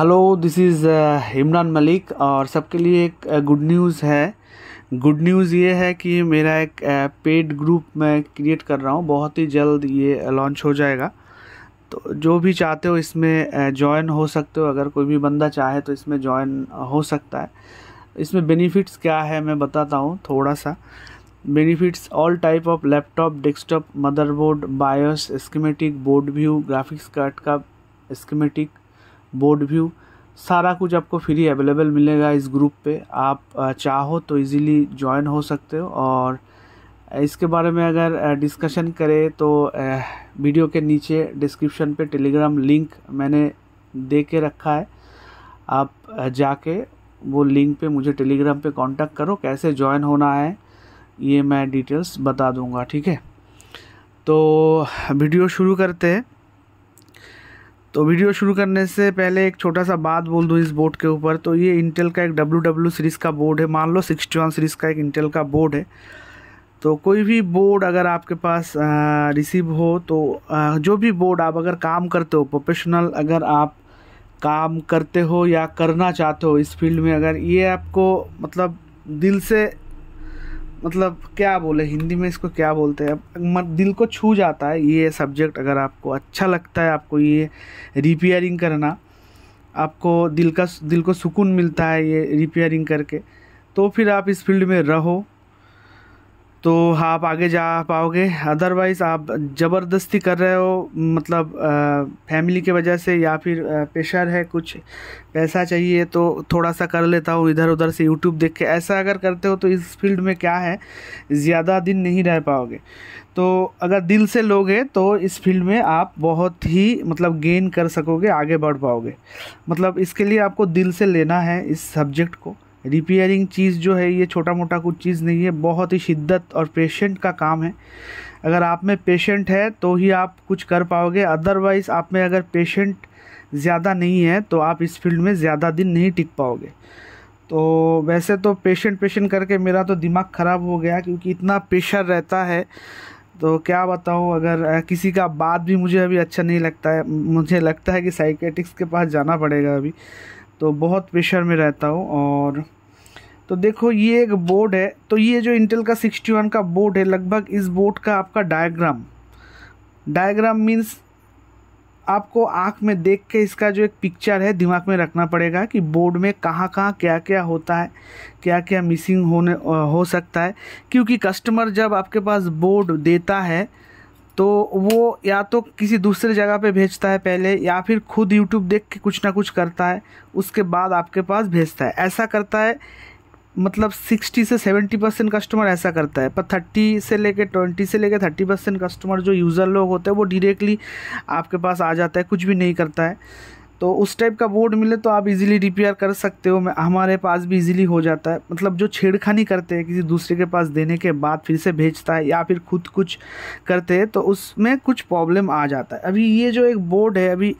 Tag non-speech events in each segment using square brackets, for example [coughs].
hello this is Imran Malik और सबके लिए एक गुड uh, न्यूज़ है गुड न्यूज़ ये है कि मेरा एक पेड uh, ग्रुप मैं क्रिएट कर रहा हूँ बहुत ही जल्द ये लॉन्च uh, हो जाएगा तो जो भी चाहते हो इसमें जॉइन हो सकते हो अगर कोई भी बंदा चाहे तो इसमें जॉइन हो सकता है इसमें बेनिफिट्स क्या है मैं बताता हूँ थोड़ा सा benefits all type of laptop desktop motherboard BIOS schematic board view graphics card का स्कीमेटिक बोर्ड व्यू सारा कुछ आपको फ्री अवेलेबल मिलेगा इस ग्रुप पे आप चाहो तो इजीली ज्वाइन हो सकते हो और इसके बारे में अगर डिस्कशन करें तो वीडियो के नीचे डिस्क्रिप्शन पे टेलीग्राम लिंक मैंने दे के रखा है आप जाके वो लिंक पे मुझे टेलीग्राम पे कांटेक्ट करो कैसे ज्वाइन होना है ये मैं डिटेल्स बता दूंगा ठीक है तो वीडियो शुरू करते हैं तो वीडियो शुरू करने से पहले एक छोटा सा बात बोल दूँ इस बोर्ड के ऊपर तो ये इंटेल का एक डब्ल्यू डब्ल्यू सीरीज़ का बोर्ड है मान लो सिक्सटी वन सीरीज़ का एक इंटेल का बोर्ड है तो कोई भी बोर्ड अगर आपके पास रिसीव हो तो आ, जो भी बोर्ड आप अगर काम करते हो प्रोफेशनल अगर आप काम करते हो या करना चाहते हो इस फील्ड में अगर ये आपको मतलब दिल से मतलब क्या बोले हिंदी में इसको क्या बोलते हैं दिल को छू जाता है ये सब्जेक्ट अगर आपको अच्छा लगता है आपको ये रिपेयरिंग करना आपको दिल का दिल को सुकून मिलता है ये रिपेयरिंग करके तो फिर आप इस फील्ड में रहो तो आप आगे जा पाओगे अदरवाइज़ आप ज़बरदस्ती कर रहे हो मतलब आ, फैमिली के वजह से या फिर प्रेशर है कुछ पैसा चाहिए तो थोड़ा सा कर लेता हूँ इधर उधर से यूट्यूब देख के ऐसा अगर करते हो तो इस फील्ड में क्या है ज़्यादा दिन नहीं रह पाओगे तो अगर दिल से लोगे तो इस फील्ड में आप बहुत ही मतलब गेन कर सकोगे आगे बढ़ पाओगे मतलब इसके लिए आपको दिल से लेना है इस सब्जेक्ट को रिपेयरिंग चीज़ जो है ये छोटा मोटा कुछ चीज़ नहीं है बहुत ही शिद्दत और पेशेंट का काम है अगर आप में पेशेंट है तो ही आप कुछ कर पाओगे अदरवाइज़ आप में अगर पेशेंट ज़्यादा नहीं है तो आप इस फील्ड में ज़्यादा दिन नहीं टिक पाओगे तो वैसे तो पेशेंट पेशेंट करके मेरा तो दिमाग ख़राब हो गया क्योंकि इतना प्रेशर रहता है तो क्या बताऊँ अगर किसी का बात भी मुझे अभी अच्छा नहीं लगता है मुझे लगता है कि साइकेटिक्स के पास जाना पड़ेगा अभी तो बहुत प्रेशर में रहता हूँ और तो देखो ये एक बोर्ड है तो ये जो इंटेल का 61 का बोर्ड है लगभग इस बोर्ड का आपका डायग्राम डायग्राम मीन्स आपको आँख में देख के इसका जो एक पिक्चर है दिमाग में रखना पड़ेगा कि बोर्ड में कहाँ कहाँ क्या क्या होता है क्या क्या मिसिंग होने हो सकता है क्योंकि कस्टमर जब आपके पास बोर्ड देता है तो वो या तो किसी दूसरे जगह पे भेजता है पहले या फिर खुद यूट्यूब देख के कुछ ना कुछ करता है उसके बाद आपके पास भेजता है ऐसा करता है मतलब सिक्सटी से सेवेंटी परसेंट कस्टमर ऐसा करता है पर थर्टी से लेके ट्वेंटी से लेके थर्टी परसेंट कस्टमर जो यूज़र लोग होते हैं वो डायरेक्टली आपके पास आ जाता है कुछ भी नहीं करता है तो उस टाइप का बोर्ड मिले तो आप इजीली रिपेयर कर सकते हो मैं हमारे पास भी इजीली हो जाता है मतलब जो छेड़खानी करते हैं किसी दूसरे के पास देने के बाद फिर से भेजता है या फिर खुद कुछ करते हैं तो उसमें कुछ प्रॉब्लम आ जाता है अभी ये जो एक बोर्ड है अभी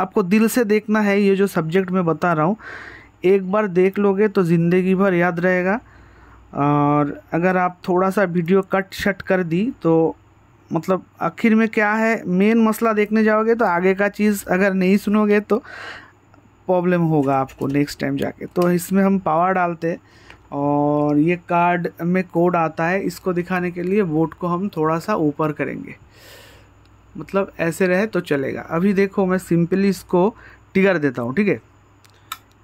आपको दिल से देखना है ये जो सब्जेक्ट मैं बता रहा हूँ एक बार देख लोगे तो ज़िंदगी भर याद रहेगा और अगर आप थोड़ा सा वीडियो कट शट कर दी तो मतलब आखिर में क्या है मेन मसला देखने जाओगे तो आगे का चीज़ अगर नहीं सुनोगे तो प्रॉब्लम होगा आपको नेक्स्ट टाइम जाके तो इसमें हम पावर डालते और ये कार्ड में कोड आता है इसको दिखाने के लिए वोट को हम थोड़ा सा ऊपर करेंगे मतलब ऐसे रहे तो चलेगा अभी देखो मैं सिंपली इसको टिगर देता हूँ ठीक है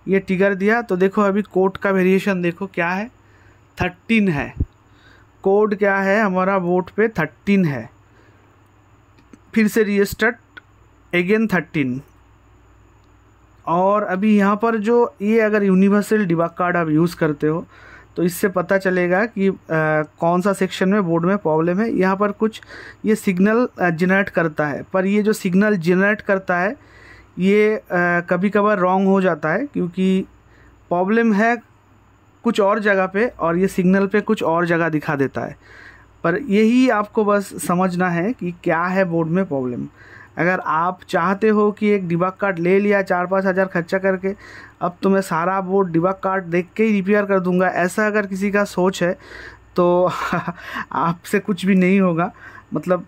ये टिगर दिया तो देखो अभी कोड का वेरिएशन देखो क्या है थर्टीन है कोड क्या है हमारा वोट पे थर्टीन है फिर से रीस्टार्ट अगेन थर्टीन और अभी यहाँ पर जो ये अगर यूनिवर्सल डिबाग कार्ड आप यूज़ करते हो तो इससे पता चलेगा कि आ, कौन सा सेक्शन में बोर्ड में प्रॉब्लम है यहाँ पर कुछ ये सिग्नल जनरेट करता है पर ये जो सिग्नल जनरेट करता है ये आ, कभी कभार रॉन्ग हो जाता है क्योंकि प्रॉब्लम है कुछ और जगह पे और ये सिग्नल पे कुछ और जगह दिखा देता है पर यही आपको बस समझना है कि क्या है बोर्ड में प्रॉब्लम अगर आप चाहते हो कि एक डिबक कार्ड ले लिया चार पाँच हज़ार खर्चा करके अब तो मैं सारा बोर्ड डिबक कार्ड देख के ही रिपेयर कर दूंगा ऐसा अगर किसी का सोच है तो [laughs] आपसे कुछ भी नहीं होगा मतलब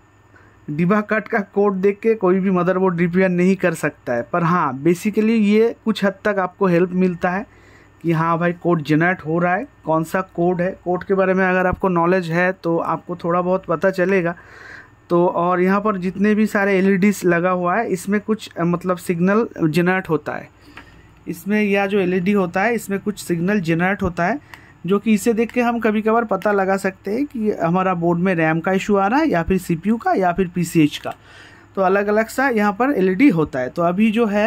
डिबा कट का कोड देख के कोई भी मदरबोर्ड रिपेयर नहीं कर सकता है पर हाँ बेसिकली ये कुछ हद तक आपको हेल्प मिलता है कि हाँ भाई कोड जनरेट हो रहा है कौन सा कोड है कोड के बारे में अगर आपको नॉलेज है तो आपको थोड़ा बहुत पता चलेगा तो और यहाँ पर जितने भी सारे एल e लगा हुआ है इसमें कुछ मतलब सिग्नल जनरेट होता है इसमें यह जो एल e होता है इसमें कुछ सिग्नल जनरेट होता है जो कि इसे देख के हम कभी कभार पता लगा सकते हैं कि हमारा बोर्ड में रैम का इशू आ रहा है या फिर सी का या फिर पी का तो अलग अलग सा यहाँ पर एल e होता है तो अभी जो है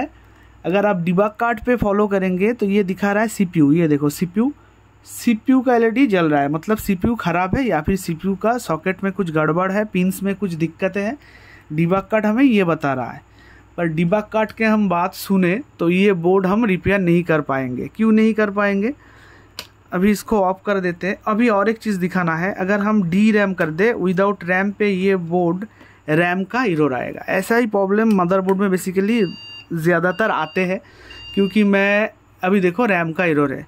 अगर आप डिबाग कार्ड पे फॉलो करेंगे तो ये दिखा रहा है सीपीयू ये देखो सीपीयू सीपीयू का एलईडी e जल रहा है मतलब सीपीयू ख़राब है या फिर सीपीयू का सॉकेट में कुछ गड़बड़ है पिंस में कुछ दिक्कतें हैं डिबाग कार्ड हमें ये बता रहा है पर डिबाग कार्ड के हम बात सुने तो ये बोर्ड हम रिपेयर नहीं कर पाएंगे क्यों नहीं कर पाएंगे अभी इसको ऑफ कर देते हैं अभी और एक चीज़ दिखाना है अगर हम डी रैम कर दे विदाउट रैम पे ये बोर्ड रैम का इरोर आएगा ऐसा ही प्रॉब्लम मदरबोर्ड में बेसिकली ज़्यादातर आते हैं क्योंकि मैं अभी देखो रैम का इरोर है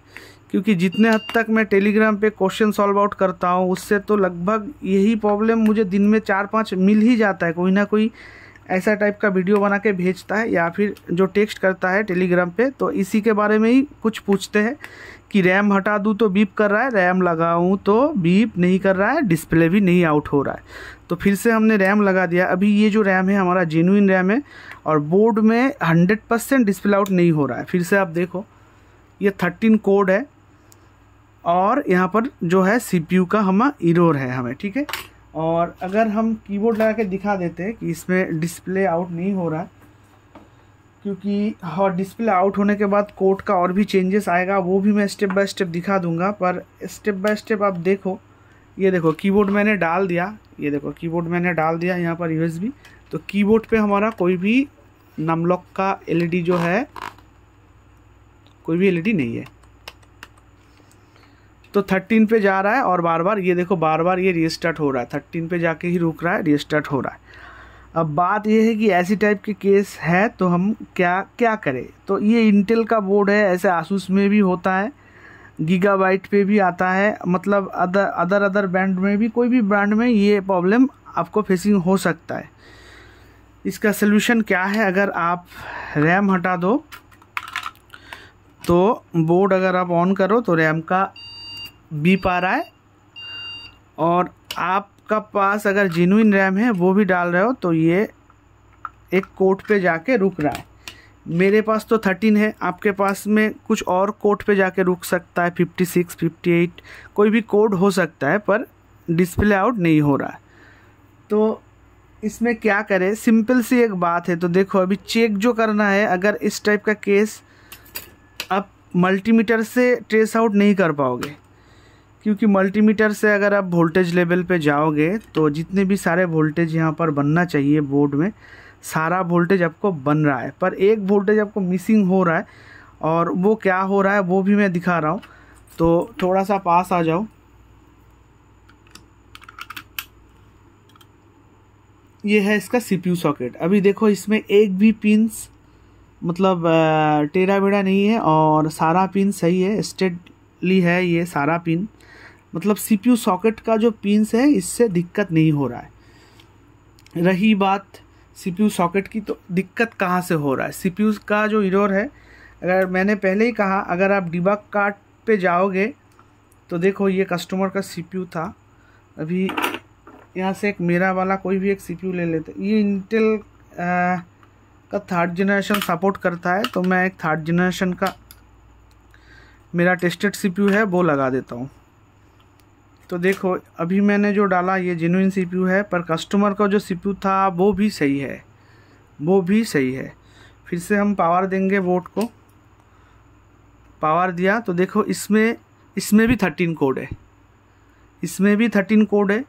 क्योंकि जितने हद तक मैं टेलीग्राम पे क्वेश्चन सॉल्व आउट करता हूँ उससे तो लगभग यही प्रॉब्लम मुझे दिन में चार पाँच मिल ही जाता है कोई ना कोई ऐसा टाइप का वीडियो बना के भेजता है या फिर जो टेक्स्ट करता है टेलीग्राम पे तो इसी के बारे में ही कुछ पूछते हैं कि रैम हटा दूँ तो बीप कर रहा है रैम लगाऊँ तो बीप नहीं कर रहा है डिस्प्ले भी नहीं आउट हो रहा है तो फिर से हमने रैम लगा दिया अभी ये जो रैम है हमारा जेनुइन रैम है और बोर्ड में हंड्रेड परसेंट डिस्प्ले आउट नहीं हो रहा है फिर से आप देखो ये थर्टीन कोड है और यहाँ पर जो है सी का हम इरोर है हमें ठीक है और अगर हम कीबोर्ड लगा के दिखा देते कि इसमें डिस्प्ले आउट नहीं हो रहा क्योंकि और डिस्प्ले आउट होने के बाद कोड का और भी चेंजेस आएगा वो भी मैं स्टेप बाय स्टेप दिखा दूंगा पर स्टेप बाय स्टेप आप देखो ये देखो कीबोर्ड मैंने डाल दिया ये देखो कीबोर्ड मैंने डाल दिया यहाँ पर यूएसबी तो कीबोर्ड पे हमारा कोई भी नमलॉक का एलईडी e जो है कोई भी एलईडी e नहीं है तो थर्टीन पे जा रहा है और बार बार ये देखो बार बार ये रिस्टार्ट हो रहा है थर्टीन पे जाके ही रुक रहा है रिस्टार्ट हो रहा है अब बात यह है कि ऐसी टाइप के केस है तो हम क्या क्या करें तो ये इंटेल का बोर्ड है ऐसे आसूस में भी होता है गीगाबाइट पे भी आता है मतलब अदर अदर अदर ब्रांड में भी कोई भी ब्रांड में ये प्रॉब्लम आपको फेसिंग हो सकता है इसका सलूशन क्या है अगर आप रैम हटा दो तो बोर्ड अगर आप ऑन करो तो रैम का बी पा रहा है और आपका पास अगर जेनुइन रैम है वो भी डाल रहे हो तो ये एक कोट पे जाके रुक रहा है मेरे पास तो थर्टीन है आपके पास में कुछ और कोड पे जाके रुक सकता है फिफ्टी सिक्स फिफ्टी एट कोई भी कोड हो सकता है पर डिस्प्ले आउट नहीं हो रहा है तो इसमें क्या करें सिंपल सी एक बात है तो देखो अभी चेक जो करना है अगर इस टाइप का केस आप मल्टीमीटर से ट्रेस आउट नहीं कर पाओगे क्योंकि मल्टीमीटर से अगर आप वोल्टेज लेवल पे जाओगे तो जितने भी सारे वोल्टेज यहाँ पर बनना चाहिए बोर्ड में सारा वोल्टेज आपको बन रहा है पर एक वोल्टेज आपको मिसिंग हो रहा है और वो क्या हो रहा है वो भी मैं दिखा रहा हूँ तो थोड़ा सा पास आ जाओ ये है इसका सीपीयू सॉकेट अभी देखो इसमें एक भी पिंस मतलब टेढ़ा बेड़ा नहीं है और सारा पिन सही है स्टेट ली है ये सारा पिन मतलब सीपीयू सॉकेट का जो पिन है इससे दिक्कत नहीं हो रहा है रही बात सीपीयू सॉकेट की तो दिक्कत कहाँ से हो रहा है सीपीयू का जो इरोर है अगर मैंने पहले ही कहा अगर आप डिबग कार्ट पे जाओगे तो देखो ये कस्टमर का सीपीयू था अभी यहाँ से एक मेरा वाला कोई भी एक सीपीयू ले लेते ये इंटेल आ, का थर्ड जनरेशन सपोर्ट करता है तो मैं एक थर्ड जनरेशन का मेरा टेस्टेड सीपीयू है वो लगा देता हूँ तो देखो अभी मैंने जो डाला ये जेनुइन सीपीयू है पर कस्टमर का जो सीपीयू था वो भी सही है वो भी सही है फिर से हम पावर देंगे वोट को पावर दिया तो देखो इसमें इसमें भी थर्टीन कोड है इसमें भी थर्टीन कोड है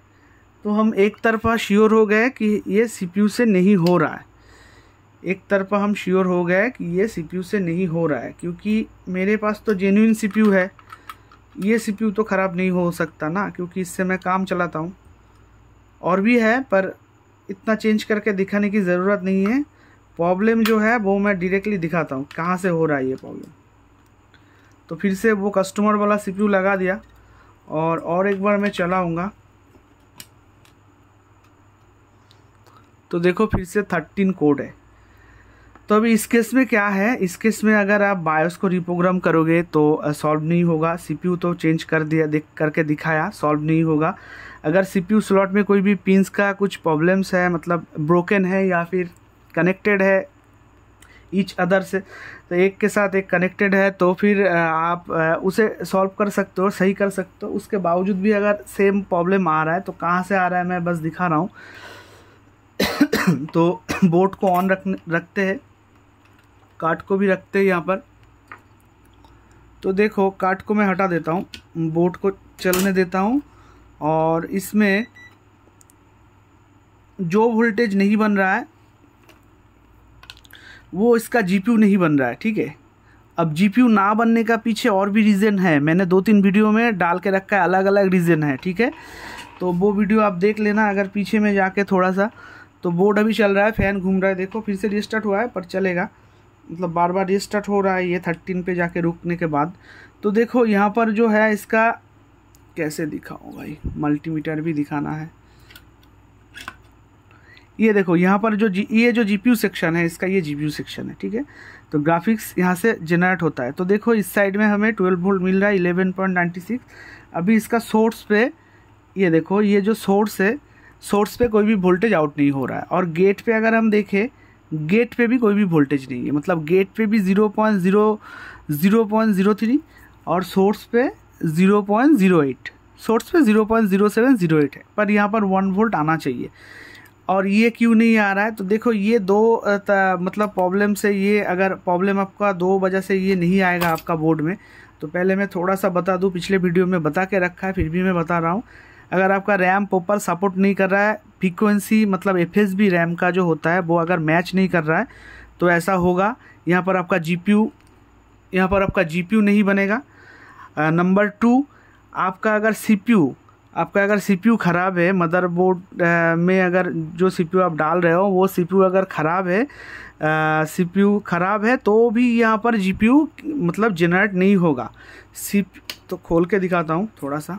तो हम एक तरफा श्योर हो गए कि ये सीपीयू से नहीं हो रहा है एक तरफा हम श्योर हो गए कि ये सीपीयू से नहीं हो रहा है क्योंकि मेरे पास तो जेन्यून सीपीयू है ये सीपीयू तो ख़राब नहीं हो सकता ना क्योंकि इससे मैं काम चलाता हूँ और भी है पर इतना चेंज करके दिखाने की ज़रूरत नहीं है प्रॉब्लम जो है वो मैं डायरेक्टली दिखाता हूँ कहाँ से हो रहा है ये प्रॉब्लम तो फिर से वो कस्टमर वाला सी लगा दिया और और एक बार मैं चलाऊँगा तो देखो फिर से थर्टीन कोड है तो अभी इस केस में क्या है इस केस में अगर आप बायोस को रिप्रोग्राम करोगे तो सॉल्व नहीं होगा सीपीयू तो चेंज कर दिया देख करके दिखाया सॉल्व नहीं होगा अगर सीपीयू स्लॉट में कोई भी पिंस का कुछ प्रॉब्लम्स है मतलब ब्रोकन है या फिर कनेक्टेड है ईच अदर से तो एक के साथ एक कनेक्टेड है तो फिर आप उसे सॉल्व कर सकते हो सही कर सकते हो उसके बावजूद भी अगर सेम प्रॉब्लम आ रहा है तो कहाँ से आ रहा है मैं बस दिखा रहा हूँ [coughs] तो [coughs] बोर्ड को ऑन रख रखते हैं काट को भी रखते हैं यहाँ पर तो देखो काट को मैं हटा देता हूँ बोट को चलने देता हूँ और इसमें जो वोल्टेज नहीं बन रहा है वो इसका जीपीयू नहीं बन रहा है ठीक है अब जीपीयू ना बनने का पीछे और भी रीज़न है मैंने दो तीन वीडियो में डाल के रखा है अलग अलग रीज़न है ठीक है तो वो वीडियो आप देख लेना अगर पीछे में जाके थोड़ा सा तो बोर्ड अभी चल रहा है फ़ैन घूम रहा है देखो फिर से रिस्टार्ट हुआ है पर चलेगा मतलब बार बार रिस्टार्ट हो रहा है ये थर्टीन पे जाके रुकने के बाद तो देखो यहाँ पर जो है इसका कैसे दिखाऊँ भाई मल्टीमीटर भी दिखाना है ये देखो यहाँ पर जो ये जो जी सेक्शन है इसका ये जी सेक्शन है ठीक है तो ग्राफिक्स यहाँ से जनरेट होता है तो देखो इस साइड में हमें 12 वोल्ट मिल रहा है 11.96 अभी इसका सोर्स पे ये देखो ये जो सोर्स है सोर्स पे कोई भी वोल्टेज आउट नहीं हो रहा है और गेट पे अगर हम देखें गेट पे भी कोई भी वोल्टेज नहीं है मतलब गेट पे भी zero point zero zero point zero three और सोर्स पे zero point zero eight source पे zero point zero seven zero eight है पर यहाँ पर वन वोल्ट आना चाहिए और ये क्यों नहीं आ रहा है तो देखो ये दो मतलब प्रॉब्लम से ये अगर प्रॉब्लम आपका दो वजह से ये नहीं आएगा आपका बोर्ड में तो पहले मैं थोड़ा सा बता दूँ पिछले वीडियो में बता के रखा है फिर भी मैं बता रहा हूँ अगर आपका रैम प्रॉपर सपोर्ट नहीं कर रहा है फ्रिक्वेंसी मतलब एफ रैम का जो होता है वो अगर मैच नहीं कर रहा है तो ऐसा होगा यहाँ पर आपका जी पी यहाँ पर आपका जी नहीं बनेगा नंबर टू आपका अगर सी आपका अगर सी ख़राब है मदरबोर्ड में अगर जो सी आप डाल रहे हो वो सी अगर ख़राब है सी ख़राब है तो भी यहाँ पर जी मतलब जनरेट नहीं होगा सी तो खोल के दिखाता हूँ थोड़ा सा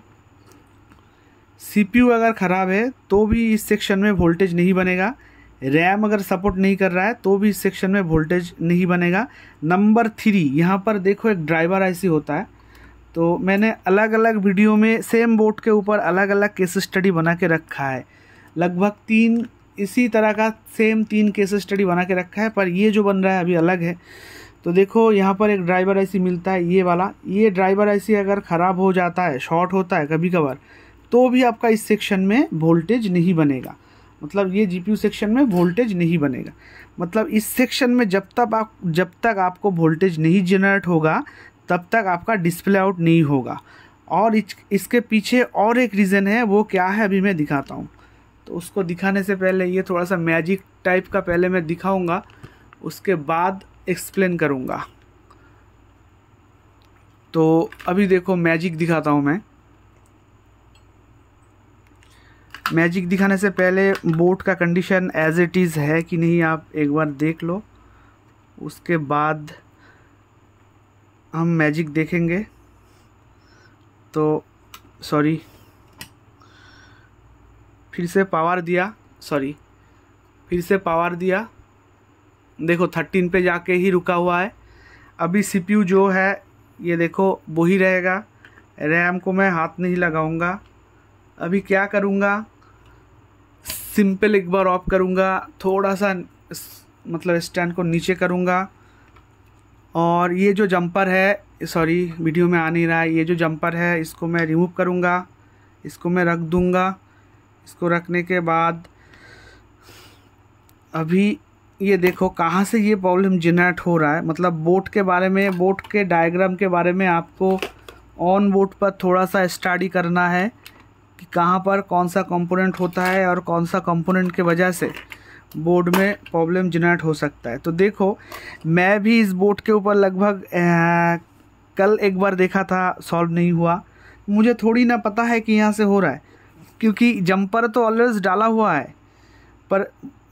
सी अगर ख़राब है तो भी इस सेक्शन में वोल्टेज नहीं बनेगा रैम अगर सपोर्ट नहीं कर रहा है तो भी इस सेक्शन में वोल्टेज नहीं बनेगा नंबर थ्री यहाँ पर देखो एक ड्राइवर आईसी होता है तो मैंने अलग अलग वीडियो में सेम बोर्ड के ऊपर अलग अलग केस स्टडी बना के रखा है लगभग तीन इसी तरह का सेम तीन केस स्टडी बना के रखा है पर ये जो बन रहा है अभी अलग है तो देखो यहाँ पर एक ड्राइवर आई मिलता है ये वाला ये ड्राइवर आई अगर ख़राब हो जाता है शॉर्ट होता है कभी कभार तो भी आपका इस सेक्शन में वोल्टेज नहीं बनेगा मतलब ये जीपीयू सेक्शन में वोल्टेज नहीं बनेगा मतलब इस सेक्शन में जब तक आप जब तक आपको वोल्टेज नहीं जनरेट होगा तब तक आपका डिस्प्ले आउट नहीं होगा और इस, इसके पीछे और एक रीज़न है वो क्या है अभी मैं दिखाता हूँ तो उसको दिखाने से पहले ये थोड़ा सा मैजिक टाइप का पहले मैं दिखाऊँगा उसके बाद एक्सप्लेन करूँगा तो अभी देखो मैजिक दिखाता हूँ मैं मैजिक दिखाने से पहले बोट का कंडीशन एज इट इज़ है कि नहीं आप एक बार देख लो उसके बाद हम मैजिक देखेंगे तो सॉरी फिर से पावर दिया सॉरी फिर से पावर दिया देखो थर्टीन पे जाके ही रुका हुआ है अभी सीपीयू जो है ये देखो वही रहेगा रैम को मैं हाथ नहीं लगाऊंगा अभी क्या करूँगा सिंपल एक बार ऑफ करूँगा थोड़ा सा मतलब स्टैंड को नीचे करूँगा और ये जो जंपर है सॉरी वीडियो में आ नहीं रहा है ये जो जंपर है इसको मैं रिमूव करूँगा इसको मैं रख दूँगा इसको रखने के बाद अभी ये देखो कहाँ से ये प्रॉब्लम जनरेट हो रहा है मतलब बोट के बारे में बोट के डायग्राम के बारे में आपको ऑन बोट पर थोड़ा सा स्टडी करना है कि कहाँ पर कौन सा कंपोनेंट होता है और कौन सा कंपोनेंट के वजह से बोर्ड में प्रॉब्लम जनरेट हो सकता है तो देखो मैं भी इस बोर्ड के ऊपर लगभग कल एक बार देखा था सॉल्व नहीं हुआ मुझे थोड़ी ना पता है कि यहाँ से हो रहा है क्योंकि जंपर तो ऑलवेज डाला हुआ है पर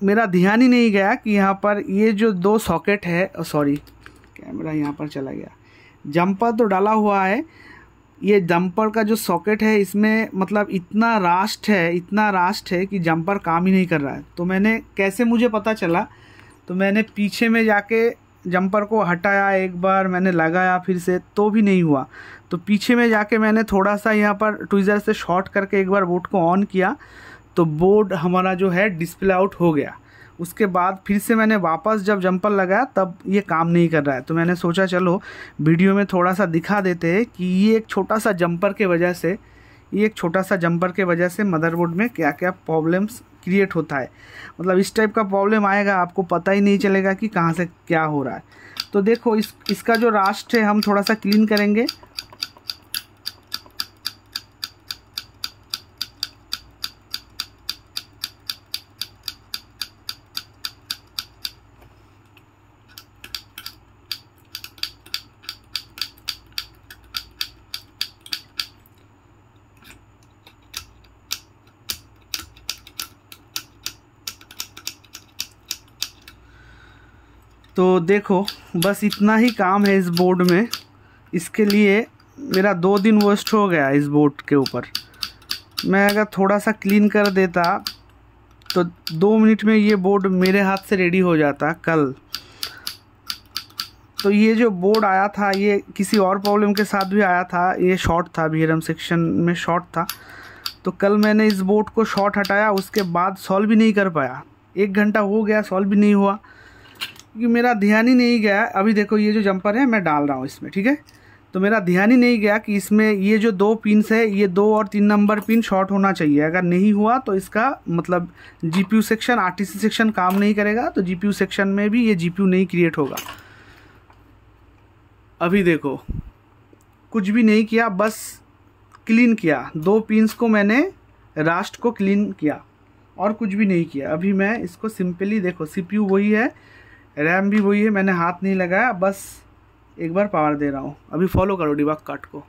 मेरा ध्यान ही नहीं गया कि यहाँ पर ये जो दो सॉकेट है सॉरी कैमरा यहाँ पर चला गया जंपर तो डाला हुआ है ये जम्पर का जो सॉकेट है इसमें मतलब इतना रास्ट है इतना रास्ट है कि जम्पर काम ही नहीं कर रहा है तो मैंने कैसे मुझे पता चला तो मैंने पीछे में जाके जम्पर को हटाया एक बार मैंने लगाया फिर से तो भी नहीं हुआ तो पीछे में जाके मैंने थोड़ा सा यहाँ पर ट्विज़र से शॉर्ट करके एक बार बोट को ऑन किया तो बोर्ड हमारा जो है डिस्प्ले आउट हो गया उसके बाद फिर से मैंने वापस जब जंपर लगाया तब ये काम नहीं कर रहा है तो मैंने सोचा चलो वीडियो में थोड़ा सा दिखा देते हैं कि ये एक छोटा सा जंपर के वजह से ये एक छोटा सा जंपर के वजह से मदरबोर्ड में क्या क्या प्रॉब्लम्स क्रिएट होता है मतलब इस टाइप का प्रॉब्लम आएगा आपको पता ही नहीं चलेगा कि कहाँ से क्या हो रहा है तो देखो इस इसका जो रास्ट है हम थोड़ा सा क्लीन करेंगे तो देखो बस इतना ही काम है इस बोर्ड में इसके लिए मेरा दो दिन वेस्ट हो गया इस बोर्ड के ऊपर मैं अगर थोड़ा सा क्लीन कर देता तो दो मिनट में ये बोर्ड मेरे हाथ से रेडी हो जाता कल तो ये जो बोर्ड आया था ये किसी और प्रॉब्लम के साथ भी आया था ये शॉर्ट था भीरम सेक्शन में शॉर्ट था तो कल मैंने इस बोर्ड को शॉर्ट हटाया उसके बाद सॉल्व भी नहीं कर पाया एक घंटा हो गया सॉल्व भी नहीं हुआ क्योंकि मेरा ध्यान ही नहीं गया अभी देखो ये जो जंपर है मैं डाल रहा हूँ इसमें ठीक है तो मेरा ध्यान ही नहीं गया कि इसमें ये जो दो पिन है ये दो और तीन नंबर पिन शॉर्ट होना चाहिए अगर नहीं हुआ तो इसका मतलब जीपीयू सेक्शन आरटीसी सेक्शन काम नहीं करेगा तो जीपीयू सेक्शन में भी ये जीपीयू नहीं क्रिएट होगा अभी देखो कुछ भी नहीं किया बस क्लीन किया दो पिनस को मैंने राष्ट्र को क्लीन किया और कुछ भी नहीं किया अभी मैं इसको सिंपली देखो सीपीयू वही है रैम भी वही है मैंने हाथ नहीं लगाया बस एक बार पावर दे रहा हूँ अभी फॉलो करो डिबाग काट को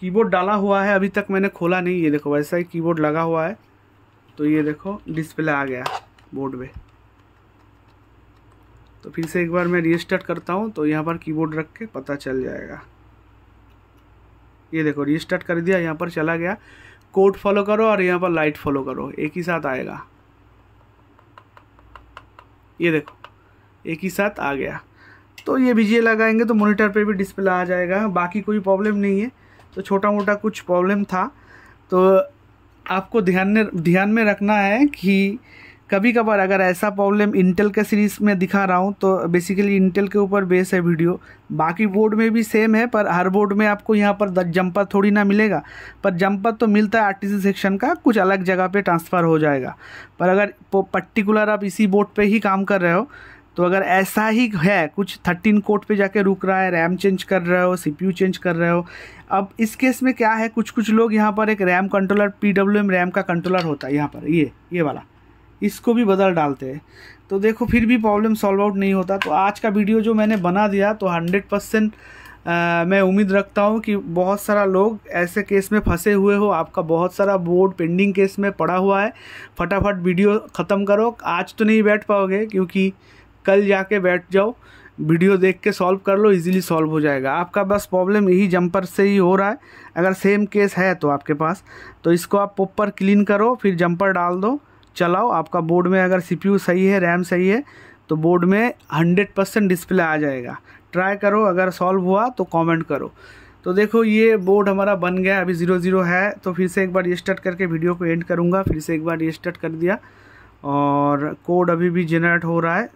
कीबोर्ड डाला हुआ है अभी तक मैंने खोला नहीं ये देखो वैसा ही कीबोर्ड लगा हुआ है तो ये देखो डिस्प्ले आ गया बोर्ड पे तो फिर से एक बार मैं रिस्टार्ट करता हूँ तो यहाँ पर कीबोर्ड रख के पता चल जाएगा ये देखो रिस्टार्ट कर दिया यहाँ पर चला गया कोड फॉलो करो और यहाँ पर लाइट फॉलो करो एक ही साथ आएगा ये देखो एक ही साथ आ गया तो ये बीजे लगाएंगे तो मोनिटर पे भी डिस्प्ले आ जाएगा बाकी कोई प्रॉब्लम नहीं है तो छोटा मोटा कुछ प्रॉब्लम था तो आपको ध्यान में ध्यान में रखना है कि कभी कभार अगर ऐसा प्रॉब्लम इंटेल के सीरीज़ में दिखा रहा हूँ तो बेसिकली इंटेल के ऊपर बेस है वीडियो बाकी बोर्ड में भी सेम है पर हर बोर्ड में आपको यहाँ पर जंपर थोड़ी ना मिलेगा पर जंपर तो मिलता है आरटीसी सेक्शन का कुछ अलग जगह पे ट्रांसफ़र हो जाएगा पर अगर पर्टिकुलर आप इसी बोर्ड पर ही काम कर रहे हो तो अगर ऐसा ही है कुछ थर्टीन कोड पे जाके रुक रहा है रैम चेंज कर रहे हो सीपीयू चेंज कर रहे हो अब इस केस में क्या है कुछ कुछ लोग यहाँ पर एक रैम कंट्रोलर पी रैम का कंट्रोलर होता है यहाँ पर ये ये वाला इसको भी बदल डालते हैं तो देखो फिर भी प्रॉब्लम सॉल्व आउट नहीं होता तो आज का वीडियो जो मैंने बना दिया तो हंड्रेड परसेंट मैं उम्मीद रखता हूँ कि बहुत सारा लोग ऐसे केस में फंसे हुए हो आपका बहुत सारा बोर्ड पेंडिंग केस में पड़ा हुआ है फटाफट वीडियो ख़त्म करो आज तो नहीं बैठ पाओगे क्योंकि कल जाके बैठ जाओ वीडियो देख के सॉल्व कर लो इजीली सॉल्व हो जाएगा आपका बस प्रॉब्लम यही जंपर से ही हो रहा है अगर सेम केस है तो आपके पास तो इसको आप पोपर क्लीन करो फिर जंपर डाल दो चलाओ आपका बोर्ड में अगर सी सही है रैम सही है तो बोर्ड में हंड्रेड परसेंट डिस्प्ले आ जाएगा ट्राई करो अगर सॉल्व हुआ तो कमेंट करो तो देखो ये बोर्ड हमारा बन गया अभी ज़ीरो ज़ीरो है तो फिर से एक बार रजिस्टर्ट करके वीडियो को एंड करूँगा फिर से एक बार रजिस्टर्ट कर दिया और कोड अभी भी जनरेट हो रहा है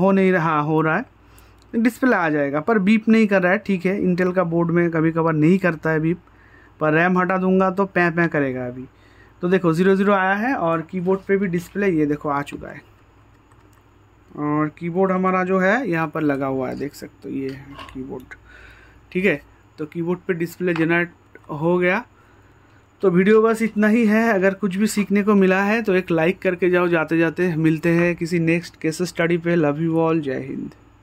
हो नहीं रहा हाँ, हो रहा है डिस्प्ले आ जाएगा पर बीप नहीं कर रहा है ठीक है इंटेल का बोर्ड में कभी कभार नहीं करता है बीप पर रैम हटा दूंगा तो पैं पैं करेगा अभी तो देखो ज़ीरो ज़ीरो आया है और कीबोर्ड पे भी डिस्प्ले ये देखो आ चुका है और कीबोर्ड हमारा जो है यहाँ पर लगा हुआ है देख सकते हो ये है कीबोर्ड ठीक है तो कीबोर्ड पे डिस्प्ले जनरेट हो गया तो वीडियो बस इतना ही है अगर कुछ भी सीखने को मिला है तो एक लाइक करके जाओ जाते जाते मिलते हैं किसी नेक्स्ट केस स्टडी पे लव यू ऑल जय हिंद